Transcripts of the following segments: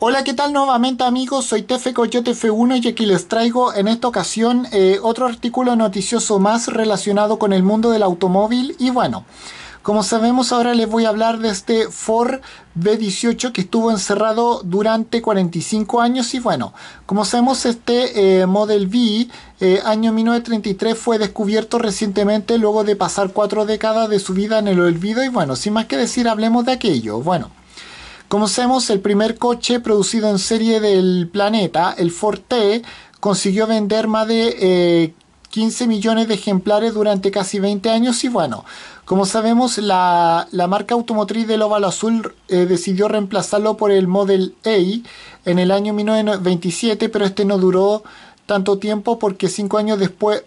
Hola, ¿qué tal nuevamente amigos? Soy Tefe Coyote F1 y aquí les traigo en esta ocasión eh, otro artículo noticioso más relacionado con el mundo del automóvil y bueno... Como sabemos ahora les voy a hablar de este Ford B18 que estuvo encerrado durante 45 años y bueno, como sabemos este eh, Model B eh, año 1933 fue descubierto recientemente luego de pasar cuatro décadas de su vida en el olvido y bueno, sin más que decir hablemos de aquello. Bueno. Como sabemos, el primer coche producido en serie del planeta, el Ford T, consiguió vender más de 15 eh, millones de ejemplares durante casi 20 años y bueno, como sabemos la, marca automotriz del óvalo azul eh, decidió reemplazarlo por el Model A en el año 1927, pero este no duró tanto tiempo porque cinco años después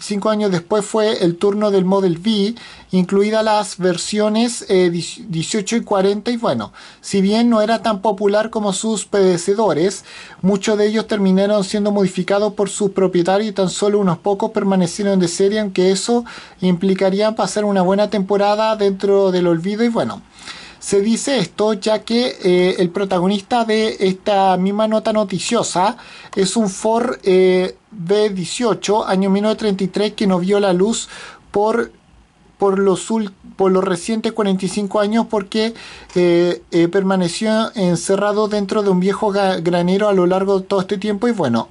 cinco años después fue el turno del Model V, incluidas las versiones 18 eh, y 40 y bueno, si bien no era tan popular como sus predecesores, muchos de ellos terminaron siendo modificados por sus propietarios y tan solo unos pocos permanecieron de serie, aunque eso implicaría pasar una buena temporada dentro del olvido y bueno. Se dice esto ya que eh, el protagonista de esta misma nota noticiosa es un Ford eh, B18 año 1933 que no vio la luz por, por, los, por los recientes 45 años porque eh, permaneció encerrado dentro de un viejo granero a lo largo de todo este tiempo y bueno,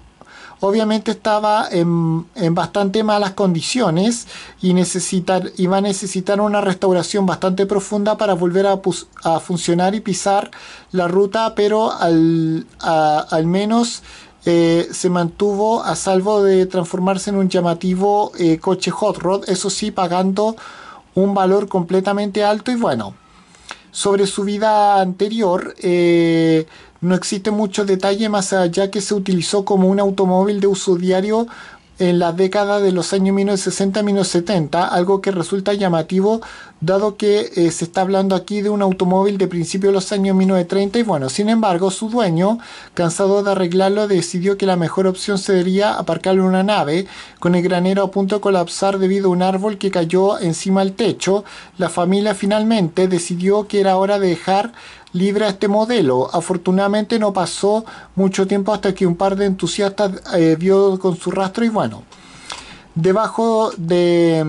obviamente estaba en, bastante malas condiciones y necesitar, iba a necesitar una restauración bastante profunda para volver a, funcionar y pisar la ruta, pero al, al menos eh, se mantuvo a salvo de transformarse en un llamativo eh, coche hot rod, eso sí, pagando un valor completamente alto y bueno. Sobre su vida anterior, eh, no existe mucho detalle más allá que se utilizó como un automóvil de uso diario en la década de los años 1960-1970, algo que resulta llamativo dado que eh, se está hablando aquí de un automóvil de principios de los años 1930 y bueno, sin embargo su dueño, cansado de arreglarlo, decidió que la mejor opción sería aparcarlo en una nave, con el granero a punto de colapsar debido a un árbol que cayó encima del techo, la familia finalmente decidió que era hora de dejar libre a este modelo. Afortunadamente no pasó mucho tiempo hasta que un par de entusiastas eh, vio con su rastro y bueno, debajo de...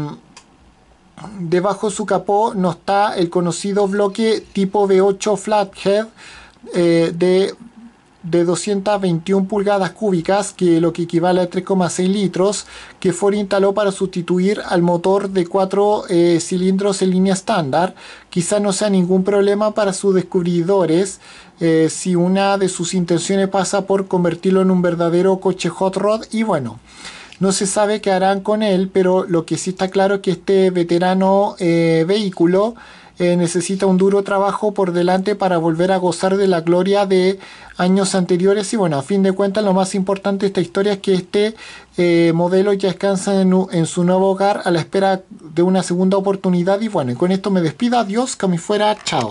Debajo su capó no está el conocido bloque tipo V8 Flathead eh, de de 221 pulgadas cúbicas, que lo que equivale a 3,6 litros, que Ford instaló para sustituir al motor de 4 eh, cilindros en línea estándar. Quizá no sea ningún problema para sus descubridores eh, si una de sus intenciones pasa por convertirlo en un verdadero coche hot rod y bueno. No se sabe qué harán con él, pero lo que sí está claro es que este veterano eh, vehículo eh, necesita un duro trabajo por delante para volver a gozar de la gloria de años anteriores. Y bueno, a fin de cuentas, lo más importante de esta historia es que este eh, modelo ya descansa en, su nuevo hogar a la espera de una segunda oportunidad. Y bueno, y con esto me despido. Adiós, que me fuera. Chao.